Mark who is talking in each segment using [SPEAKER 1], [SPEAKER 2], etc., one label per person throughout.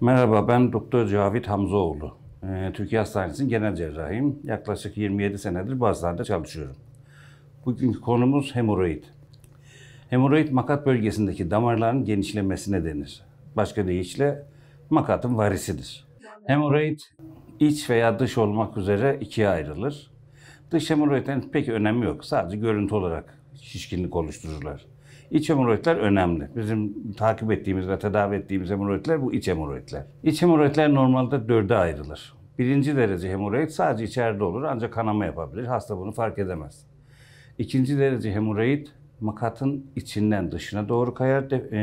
[SPEAKER 1] Merhaba, ben Doktor Cavit Hamzoğlu. Ee, Türkiye Hastanesi'nin genel cerrahiyim. Yaklaşık 27 senedir bu hastanede çalışıyorum. Bugünkü konumuz hemoroid. Hemoroid makat bölgesindeki damarların genişlemesine denir. Başka deyişle makatın varisidir. Hemoroid iç veya dış olmak üzere ikiye ayrılır. Dış hemoroidlerin pek önemi yok. Sadece görüntü olarak şişkinlik oluştururlar. İç hemoroidler önemli. Bizim takip ettiğimiz ve tedavi ettiğimiz hemoroidler bu iç hemoroidler. İç hemoroidler normalde dörde ayrılır. Birinci derece hemoroid sadece içeride olur ancak kanama yapabilir. Hasta bunu fark edemez. İkinci derece hemoroid makatın içinden dışına doğru kayar de, e,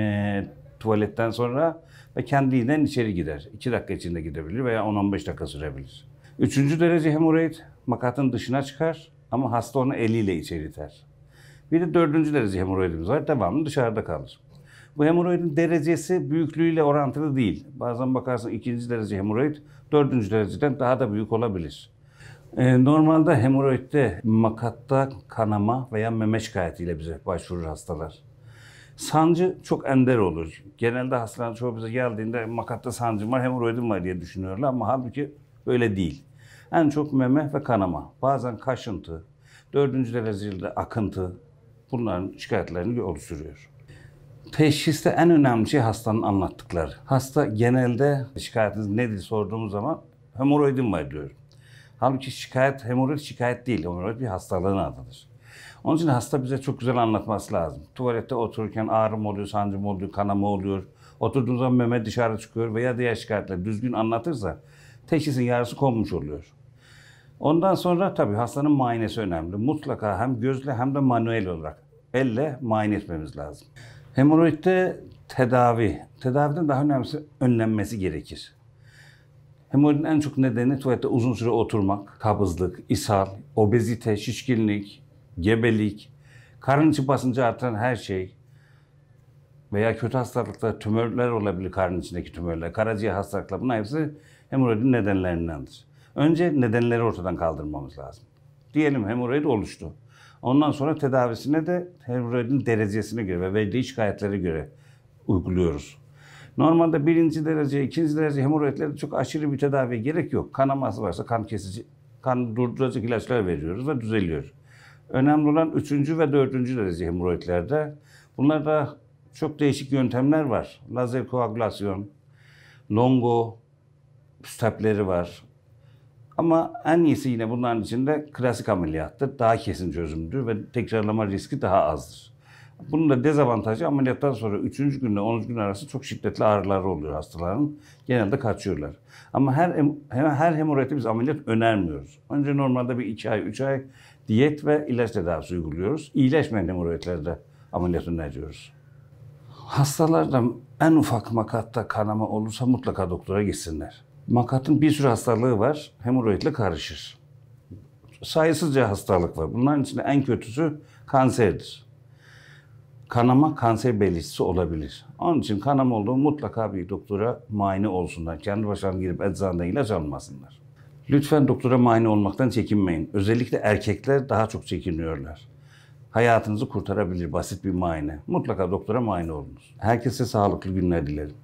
[SPEAKER 1] tuvaletten sonra ve kendiliğinden içeri gider. 2 dakika içinde gidebilir veya 10-15 dakika sürebilir. Üçüncü derece hemoroid makatın dışına çıkar ama hasta onu eliyle içeri iter. Bir de dördüncü derece hemoroidimiz var. Devamlı dışarıda kalır. Bu hemoroidin derecesi büyüklüğüyle orantılı değil. Bazen bakarsın ikinci derece hemoroid dördüncü dereceden daha da büyük olabilir. Ee, normalde hemoroidde makatta kanama veya meme şikayetiyle bize başvurur hastalar. Sancı çok ender olur. Genelde hastaların çoğu bize geldiğinde makatta sancım var, hemoroidim var diye düşünüyorlar ama halbuki öyle değil. En çok meme ve kanama, bazen kaşıntı, dördüncü derecede akıntı, bunların şikayetlerini oluşturuyor. Teşhiste en önemli şey hastanın anlattıkları. Hasta genelde şikayetiniz nedir sorduğumuz zaman hemoroidim var diyor. Halbuki şikayet hemoroid şikayet değil. Hemoroid bir hastalığın adıdır. Onun için hasta bize çok güzel anlatması lazım. Tuvalette otururken ağrım oluyor, sancım oluyor, kanama oluyor. Oturduğunuz zaman meme dışarı çıkıyor veya diğer şikayetler düzgün anlatırsa teşhisin yarısı konmuş oluyor. Ondan sonra tabii hastanın muayenesi önemli. Mutlaka hem gözle hem de manuel olarak elle muayene etmemiz lazım. Hemoroidde tedavi, tedaviden daha önemlisi önlenmesi gerekir. Hemoroidin en çok nedeni tuvalette uzun süre oturmak, kabızlık, ishal, obezite, şişkinlik, gebelik, karın içi basıncı artan her şey veya kötü hastalıklar, tümörler olabilir karın içindeki tümörler, karaciğer hastalıkları bunun hepsi hemoroidin nedenlerindendir. Önce nedenleri ortadan kaldırmamız lazım. Diyelim hemoroid oluştu. Ondan sonra tedavisine de hemoroidin derecesine göre ve belli şikayetlere göre uyguluyoruz. Normalde birinci derece, ikinci derece hemoroidlerde çok aşırı bir tedaviye gerek yok. Kanaması varsa kan kesici, kan durduracak ilaçlar veriyoruz ve düzeliyor. Önemli olan üçüncü ve dördüncü derece hemoroidlerde. Bunlarda çok değişik yöntemler var. Lazer koagülasyon, longo stepleri var. Ama en iyisi yine bunların içinde klasik ameliyattır. Daha kesin çözümdür ve tekrarlama riski daha azdır. Bunun da dezavantajı ameliyattan sonra 3. günle 10. gün arası çok şiddetli ağrıları oluyor hastaların. Genelde kaçıyorlar. Ama her hemen her hemoroide biz ameliyat önermiyoruz. Önce normalde bir 2 ay, 3 ay diyet ve ilaç tedavisi uyguluyoruz. İyileşmeyen hemoroidlerde ameliyat öneriyoruz. Hastalarda en ufak makatta kanama olursa mutlaka doktora gitsinler. Makat'ın bir sürü hastalığı var. Hemoroidle karışır. Sayısızca hastalık var. Bunların içinde en kötüsü kanserdir. Kanama kanser belirtisi olabilir. Onun için kanama olduğu mutlaka bir doktora muayene olsunlar. Kendi başlarına girip eczaneden ilaç almasınlar. Lütfen doktora muayene olmaktan çekinmeyin. Özellikle erkekler daha çok çekiniyorlar. Hayatınızı kurtarabilir basit bir muayene. Mutlaka doktora muayene olunuz. Herkese sağlıklı günler dilerim.